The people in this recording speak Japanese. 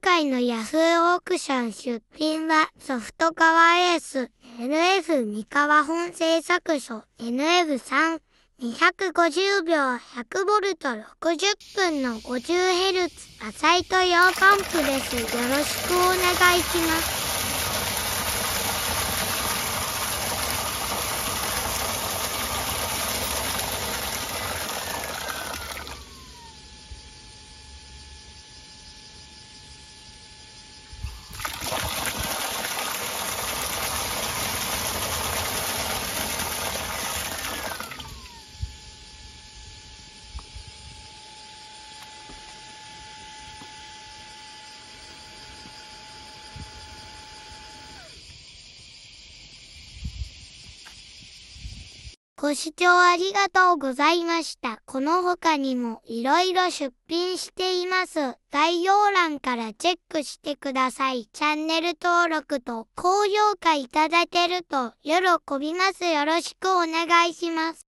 今回のヤフーオークション出品はソフトカワエース NF 三河本製作所 NF3 250秒 100V60 分の 50Hz アサイト用パンプです。よろしくお願いします。ご視聴ありがとうございました。この他にもいろいろ出品しています。概要欄からチェックしてください。チャンネル登録と高評価いただけると喜びます。よろしくお願いします。